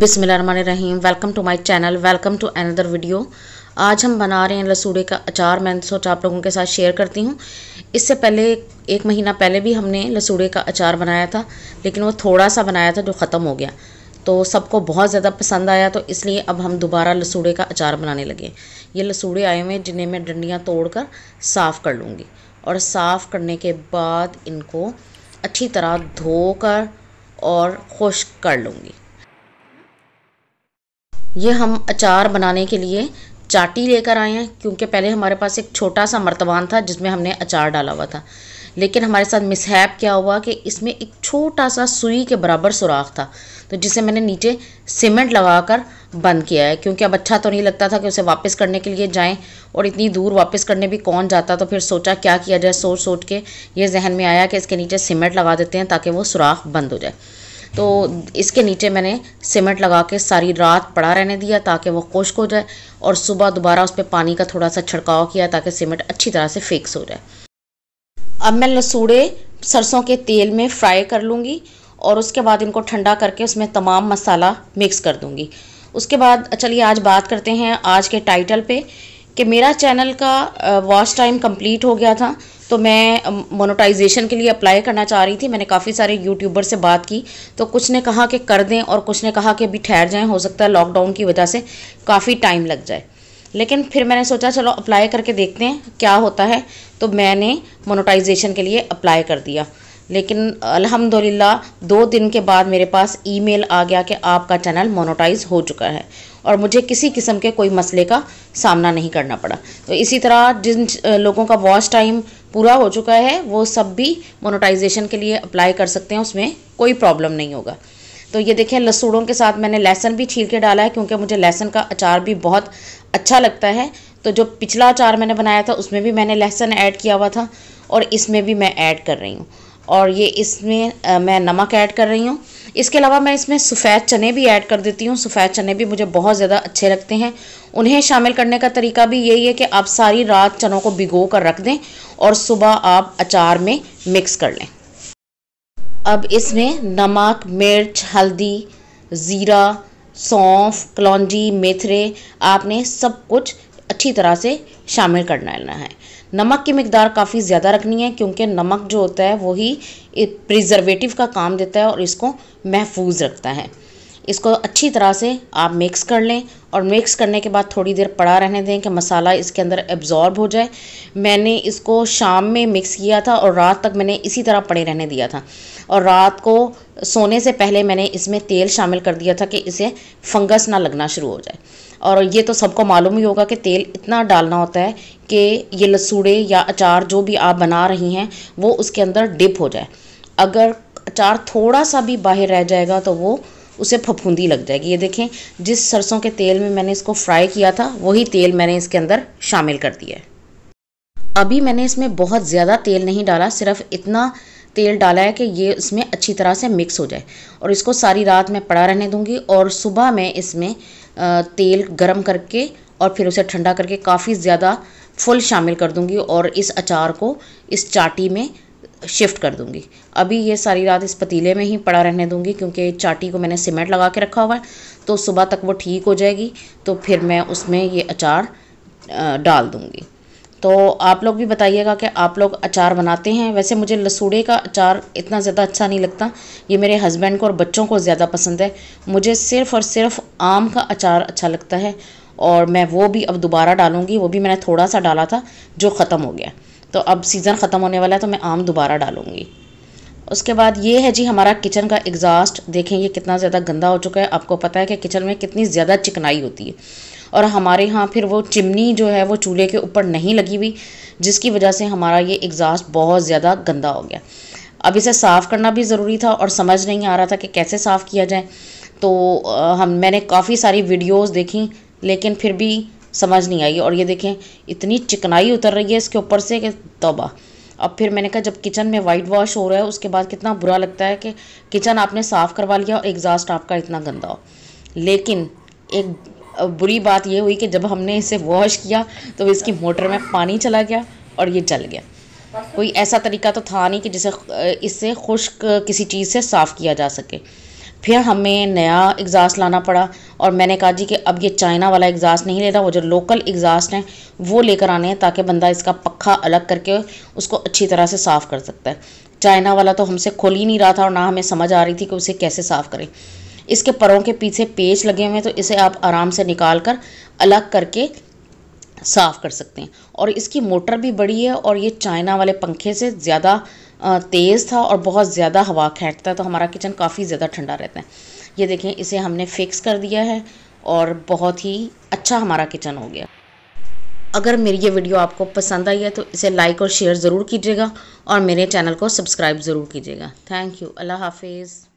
बिसमीम welcome to my channel welcome to another video आज हम बना रहे हैं लसूड़े का अचार मैं सोचा तो आप लोगों के साथ शेयर करती हूँ इससे पहले एक महीना पहले भी हमने लसूड़े का अचार बनाया था लेकिन वो थोड़ा सा बनाया था जो ख़त्म हो गया तो सबको बहुत ज़्यादा पसंद आया तो इसलिए अब हम दोबारा लसूड़े का अचार बनाने लगे ये लसूड़े आए हुए हैं जिन्हें मैं डंडियाँ तोड़ कर साफ़ कर लूँगी और साफ़ करने के बाद इनको अच्छी तरह धोकर और खुश कर लूँगी ये हम अचार बनाने के लिए चाटी लेकर आए हैं क्योंकि पहले हमारे पास एक छोटा सा मर्तबान था जिसमें हमने अचार डाला हुआ था लेकिन हमारे साथ मिसहैप क्या हुआ कि इसमें एक छोटा सा सुई के बराबर सुराख था तो जिसे मैंने नीचे सीमेंट लगाकर बंद किया है क्योंकि अब अच्छा तो नहीं लगता था कि उसे वापस करने के लिए जाएं और इतनी दूर वापस करने भी कौन जाता तो फिर सोचा क्या किया जाए सोच सोच के ये जहन में आया कि इसके नीचे सीमेंट लगा देते हैं ताकि वो सुराख बंद हो जाए तो इसके नीचे मैंने सीमेंट लगा के सारी रात पड़ा रहने दिया ताकि वो खुश्क हो जाए और सुबह दोबारा उस पर पानी का थोड़ा सा छिड़काव किया ताकि सीमेंट अच्छी तरह से फिक्स हो जाए अब मैं लसूड़े सरसों के तेल में फ्राई कर लूँगी और उसके बाद इनको ठंडा करके उसमें तमाम मसाला मिक्स कर दूँगी उसके बाद अच्छा, चलिए आज बात करते हैं आज के टाइटल पे कि मेरा चैनल का वॉच टाइम कंप्लीट हो गया था तो मैं मोनोटाइजेशन के लिए अप्लाई करना चाह रही थी मैंने काफ़ी सारे यूट्यूबर से बात की तो कुछ ने कहा कि कर दें और कुछ ने कहा कि अभी ठहर जाएँ हो सकता है लॉकडाउन की वजह से काफ़ी टाइम लग जाए लेकिन फिर मैंने सोचा चलो अप्लाई करके देखते हैं क्या होता है तो मैंने मोनोटाइजेशन के लिए अप्लाई कर दिया लेकिन अल्हम्दुलिल्लाह दो दिन के बाद मेरे पास ईमेल आ गया कि आपका चैनल मोनोटाइज हो चुका है और मुझे किसी किस्म के कोई मसले का सामना नहीं करना पड़ा तो इसी तरह जिन लोगों का वॉच टाइम पूरा हो चुका है वो सब भी मोनोटाइजेशन के लिए अप्लाई कर सकते हैं उसमें कोई प्रॉब्लम नहीं होगा तो ये देखें लसूड़ों के साथ मैंने लहसन भी छील के डाला है क्योंकि मुझे लहसन का अचार भी बहुत अच्छा लगता है तो जो पिछला अचार मैंने बनाया था उसमें भी मैंने लहसन ऐड किया हुआ था और इसमें भी मैं ऐड कर रही हूँ और ये इसमें मैं नमक ऐड कर रही हूँ इसके अलावा मैं इसमें सफ़ेद चने भी ऐड कर देती हूँ सफ़ेद चने भी मुझे बहुत ज़्यादा अच्छे लगते हैं उन्हें शामिल करने का तरीका भी यही है कि आप सारी रात चनों को भिगो कर रख दें और सुबह आप अचार में मिक्स कर लें अब इसमें नमक मिर्च हल्दी ज़ीरा सौंफ कलौजी मेथरे आपने सब कुछ अच्छी तरह से शामिल कर लेना है नमक की मकदार काफ़ी ज़्यादा रखनी है क्योंकि नमक जो होता है वही प्रिजर्वेटिव का काम देता है और इसको महफूज रखता है इसको अच्छी तरह से आप मिक्स कर लें और मिक्स करने के बाद थोड़ी देर पड़ा रहने दें कि मसाला इसके अंदर एब्ज़ॉर्ब हो जाए मैंने इसको शाम में मिक्स किया था और रात तक मैंने इसी तरह पड़े रहने दिया था और रात को सोने से पहले मैंने इसमें तेल शामिल कर दिया था कि इसे फंगस ना लगना शुरू हो जाए और ये तो सबको मालूम ही होगा कि तेल इतना डालना होता है कि ये लसूड़े या अचार जो भी आप बना रही हैं वो उसके अंदर डिप हो जाए अगर अचार थोड़ा सा भी बाहर रह जाएगा तो वो उसे फफूंदी लग जाएगी ये देखें जिस सरसों के तेल में मैंने इसको फ्राई किया था वही तेल मैंने इसके अंदर शामिल कर दिया है अभी मैंने इसमें बहुत ज़्यादा तेल नहीं डाला सिर्फ इतना तेल डाला है कि ये इसमें अच्छी तरह से मिक्स हो जाए और इसको सारी रात मैं पड़ा रहने दूँगी और सुबह मैं इसमें तेल गर्म करके और फिर उसे ठंडा करके काफ़ी ज़्यादा फुल शामिल कर दूँगी और इस अचार को इस चाटी में शिफ्ट कर दूंगी अभी ये सारी रात इस पतीले में ही पड़ा रहने दूंगी क्योंकि चाटी को मैंने सीमेंट लगा के रखा हुआ है तो सुबह तक वो ठीक हो जाएगी तो फिर मैं उसमें ये अचार डाल दूँगी तो आप लोग भी बताइएगा कि आप लोग अचार बनाते हैं वैसे मुझे लसूड़े का अचार इतना ज़्यादा अच्छा नहीं लगता ये मेरे हस्बैंड को और बच्चों को ज़्यादा पसंद है मुझे सिर्फ़ और सिर्फ आम का अचार अच्छा लगता है और मैं वो भी अब दोबारा डालूँगी वो भी मैंने थोड़ा सा डाला था जो ख़त्म हो गया तो अब सीज़न ख़त्म होने वाला है तो मैं आम दोबारा डालूँगी उसके बाद ये है जी हमारा किचन का एग्ज़ास्ट देखें ये कितना ज़्यादा गंदा हो चुका है आपको पता है कि किचन में कितनी ज़्यादा चिकनाई होती है और हमारे यहाँ फिर वो चिमनी जो है वो चूल्हे के ऊपर नहीं लगी हुई जिसकी वजह से हमारा ये एग्ज़ास्ट बहुत ज़्यादा गंदा हो गया अब इसे साफ़ करना भी ज़रूरी था और समझ नहीं आ रहा था कि कैसे साफ़ किया जाए तो हम मैंने काफ़ी सारी वीडियोज़ देखी लेकिन फिर भी समझ नहीं आई और ये देखें इतनी चिकनाई उतर रही है इसके ऊपर से कि तोबा अब फिर मैंने कहा जब किचन में वाइट वॉश हो रहा है उसके बाद कितना बुरा लगता है कि किचन आपने साफ़ करवा लिया और एग्ज़ास्ट आपका इतना गंदा हो लेकिन एक बुरी बात ये हुई कि जब हमने इसे वॉश किया तो इसकी मोटर में पानी चला गया और ये जल गया कोई ऐसा तरीका तो था नहीं कि जिसे इससे खुश्क किसी चीज़ से साफ़ किया जा सके फिर हमें नया एग्ज़ास लाना पड़ा और मैंने कहा जी कि अब ये चाइना वाला एग्ज़ास नहीं लेना वो जो लोकल एग्ज़ास हैं वो लेकर आने हैं ताकि बंदा इसका पक्खा अलग करके उसको अच्छी तरह से साफ़ कर सकता है चाइना वाला तो हमसे खुल ही नहीं रहा था और ना हमें समझ आ रही थी कि उसे कैसे साफ़ करें इसके परों के पीछे पेच लगे हुए हैं तो इसे आप आराम से निकाल कर अलग करके साफ़ कर सकते हैं और इसकी मोटर भी बड़ी है और ये चाइना वाले पंखे से ज़्यादा तेज़ था और बहुत ज़्यादा हवा खेटता है तो हमारा किचन काफ़ी ज़्यादा ठंडा रहता है ये देखें इसे हमने फिक्स कर दिया है और बहुत ही अच्छा हमारा किचन हो गया अगर मेरी ये वीडियो आपको पसंद आई है तो इसे लाइक और शेयर ज़रूर कीजिएगा और मेरे चैनल को सब्सक्राइब ज़रूर कीजिएगा थैंक यू अल्लाह हाफिज़